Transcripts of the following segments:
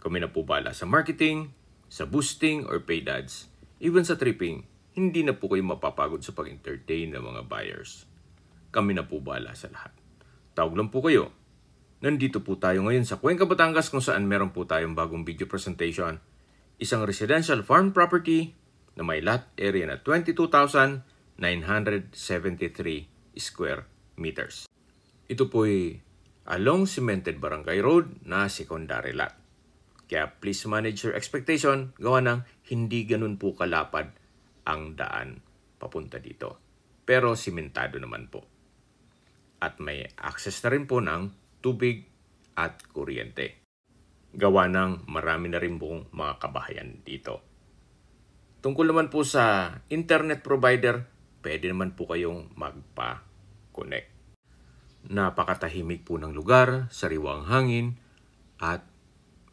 Kami na po bala sa marketing, sa boosting or paid ads, even sa tripping, hindi na po kayo mapapagod sa pag-entertain ng mga buyers. Kami na po bala sa lahat. Tawag lang po kayo. Nandito po tayo ngayon sa Cuenca, Batangas kung saan meron po tayong bagong video presentation. Isang residential farm property na may lot area na 22,973 square meters. Ito po ay along Cemented Barangay Road na secondary lot. Kaya please manage your expectation, gawa ng hindi ganun po kalapad ang daan papunta dito. Pero simentado naman po. At may access na rin po ng tubig at kuryente. Gawa ng marami na rin pong mga kabahayan dito. Tungkol naman po sa internet provider, pwede naman po kayong magpa-connect. Napakatahimik po ng lugar, sariwang hangin, at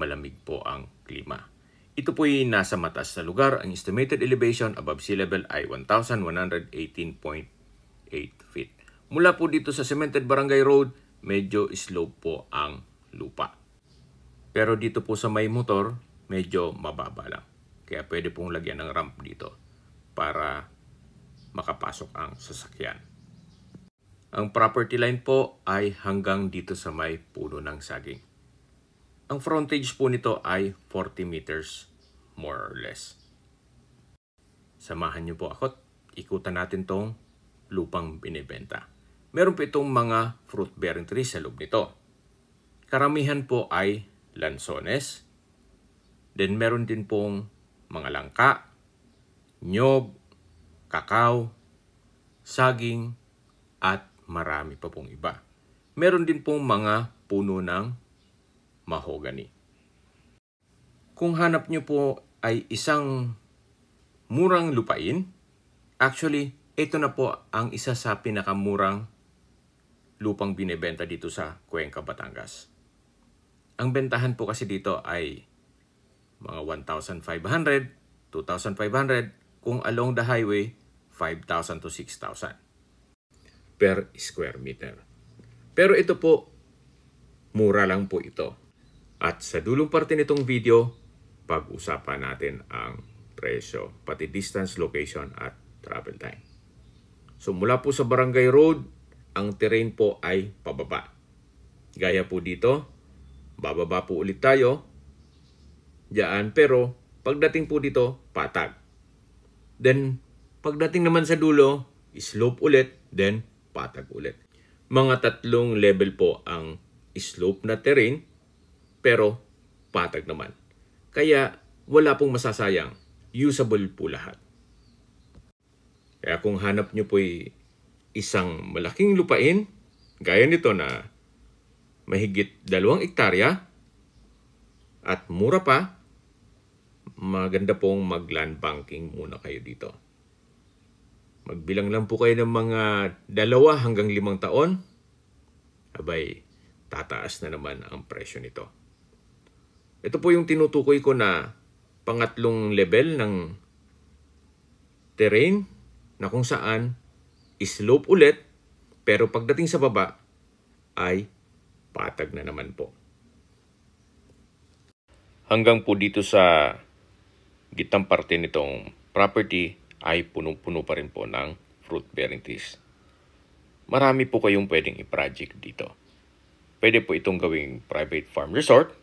malamig po ang klima. Ito po ay nasa mataas na lugar. Ang estimated elevation above sea level ay 1,118.8 feet. Mula po dito sa cemented barangay road, medyo slope po ang lupa. Pero dito po sa may motor, medyo mababa lang. Kaya pwede pong lagyan ng ramp dito para makapasok ang sasakyan. Ang property line po ay hanggang dito sa may puno ng saging. Ang frontage po nito ay 40 meters more or less. Samahan niyo po ako ikutan natin tong lupang binibenta. Meron po itong mga fruit bearing trees sa loob nito. Karamihan po ay lansones. Then meron din pong mga langka, nyog, kakao, saging, at marami pa pong iba. Meron din pong mga puno ng mahogany. Kung hanap nyo po ay isang murang lupain, actually, ito na po ang isa sa pinakamurang lupang binebenta dito sa Cuenca, Batangas. Ang bentahan po kasi dito ay mga 1,500, 2,500, kung along the highway, 5,000 to 6,000 per square meter. Pero ito po, mura lang po ito. At sa dulong parte nitong video, pag-usapan natin ang presyo, pati distance, location at travel time. So mula po sa Barangay Road, ang terrain po ay pababa. Gaya po dito, bababa po ulit tayo. Diyan, pero pagdating po dito, patag. Then, pagdating naman sa dulo, slope ulit, then patag ulit. Mga tatlong level po ang slope na terrain pero patag naman. Kaya wala pong masasayang, usable po lahat. Kaya kung hanap nyo po'y isang malaking lupain, gaya nito na mahigit dalawang ektarya at mura pa, maganda pong mag-land banking muna kayo dito. Magbilang lang po kayo ng mga dalawa hanggang limang taon, abay, tataas na naman ang presyo nito. Ito po yung tinutukoy ko na pangatlong level ng terrain na kung saan slope ulit pero pagdating sa baba ay patag na naman po. Hanggang po dito sa gitang parte nitong property ay punong-puno pa rin po ng fruit bearing trees. Marami po kayong pwedeng i-project dito. Pwede po itong gawing private farm resort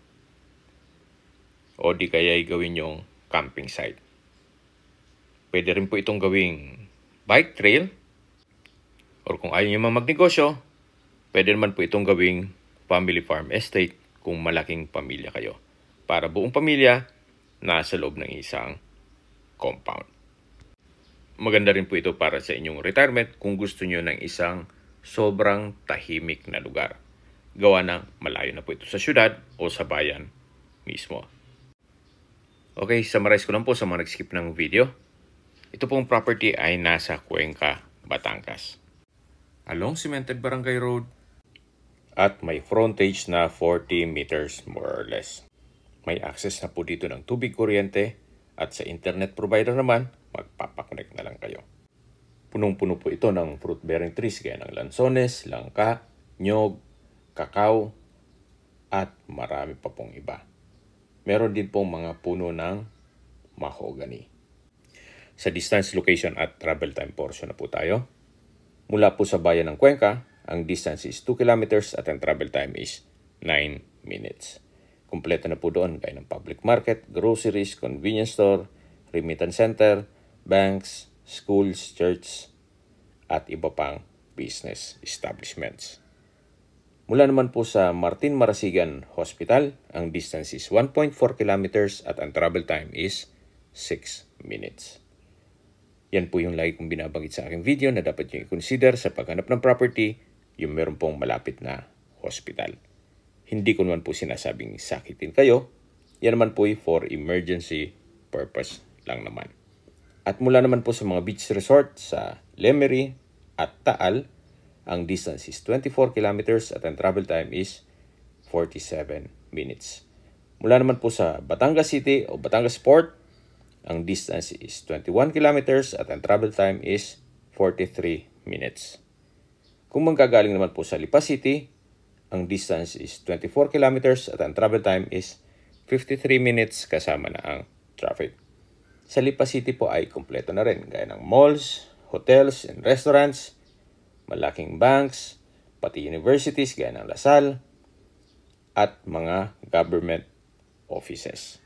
o di kaya gawin yung camping site. Pwede rin po itong gawing bike trail or kung ayaw nyo man magnegosyo, pwede naman po itong gawing family farm estate kung malaking pamilya kayo. Para buong pamilya, nasa loob ng isang compound. Maganda rin po ito para sa inyong retirement kung gusto nyo ng isang sobrang tahimik na lugar. Gawa ng malayo na po ito sa syudad o sa bayan mismo. Okay, summarize ko lang po sa mga nag-skip ng video. Ito pong property ay nasa Cuenca, Batangas. Along Cemented Barangay Road at may frontage na 40 meters more or less. May access na po dito ng tubig kuryente at sa internet provider naman, magpapakonect na lang kayo. Punong-puno po ito ng fruit-bearing trees gaya ng lansones, langka, nyog, kakao, at marami pa pong iba meron din pong mga puno ng mahogany. Sa distance, location at travel time portion na po tayo. Mula po sa bayan ng Cuenca, ang distance is 2 kilometers at ang travel time is 9 minutes. Kompleto na po doon gaya ng public market, groceries, convenience store, remittance center, banks, schools, church, at iba pang business establishments. Mula naman po sa Martin Marasigan Hospital, ang distance is 1.4 kilometers at ang travel time is 6 minutes. Yan po yung lagi kong binabanggit sa aking video na dapat nyo i-consider sa paghanap ng property yung meron pong malapit na hospital. Hindi ko naman po sinasabing sakitin kayo. Yan naman po for emergency purpose lang naman. At mula naman po sa mga beach resort sa Lemery at Taal, ang distance is 24 kilometers at ang travel time is 47 minutes. Mula naman po sa Batangas City o Batangas Port, ang distance is 21 kilometers at ang travel time is 43 minutes. Kung manggagaling naman po sa Lipa City, ang distance is 24 kilometers at ang travel time is 53 minutes kasama na ang traffic. Sa Lipa City po ay kompleto na rin, gaya ng malls, hotels, and restaurants, malaking banks, pati universities gaya ng Lasal, at mga government offices.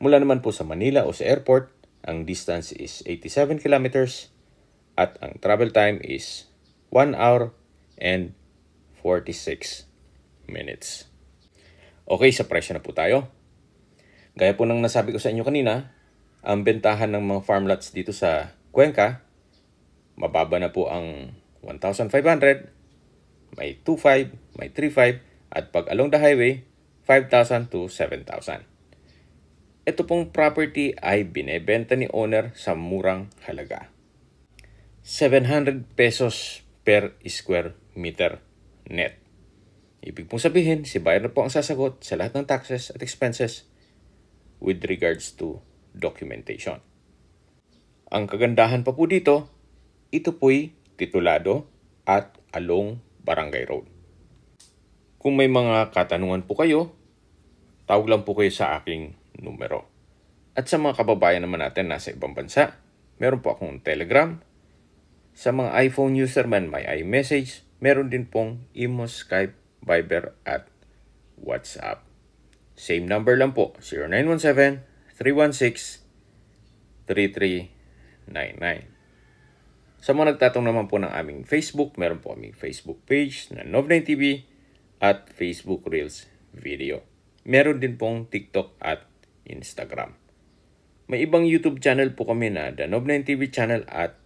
Mula naman po sa Manila o sa airport, ang distance is 87 kilometers at ang travel time is 1 hour and 46 minutes. Okay, sa presyo na po tayo. Gaya po ng nasabi ko sa inyo kanina, ang bentahan ng mga farm lots dito sa Cuenca, mababa na po ang 1,500, may 2,500, may 3,500, at pag along the highway, 5,000 to 7,000. Ito pong property ay binebenta ni owner sa murang halaga. 700 pesos per square meter net. Ibig pong sabihin, si buyer na po ang sasagot sa lahat ng taxes at expenses with regards to documentation. Ang kagandahan pa po dito, ito po'y Titulado at Along Barangay Road. Kung may mga katanungan po kayo, tawag lang po kayo sa aking numero. At sa mga kababayan naman natin nasa ibang bansa, meron po akong Telegram. Sa mga iPhone user man may iMessage, meron din pong Imo, Skype, Viber at WhatsApp. Same number lang po, 0917-316-3399. Sa mga nagtatanong naman po ng aming Facebook, meron po aming Facebook page na Novnay TV at Facebook Reels video. Meron din pong TikTok at Instagram. May ibang YouTube channel po kami na The nov TV channel at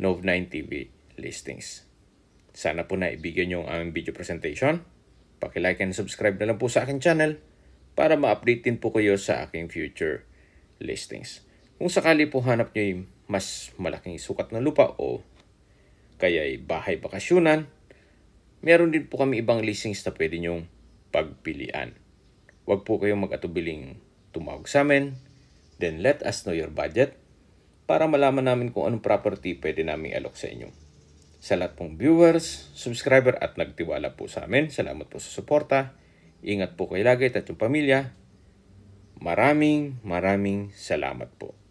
Nov9 TV listings. Sana po na naibigyan nyo ang aming video presentation. Pakilike and subscribe na lang po sa aking channel para ma-update din po kayo sa aking future listings. Kung sakali po hanap nyo yung mas malaking sukat ng lupa o kaya'y bahay bakasyonan, meron din po kami ibang listings na pwede nyong pagpilian. Huwag po kayong mag-atubiling tumawag sa amin, then let us know your budget para malaman namin kung anong property pwede namin alok sa inyo. Sa lahat pong viewers, subscriber at nagtiwala po sa amin, salamat po sa suporta. Ingat po kayo lagi at yung pamilya. Maraming maraming salamat po.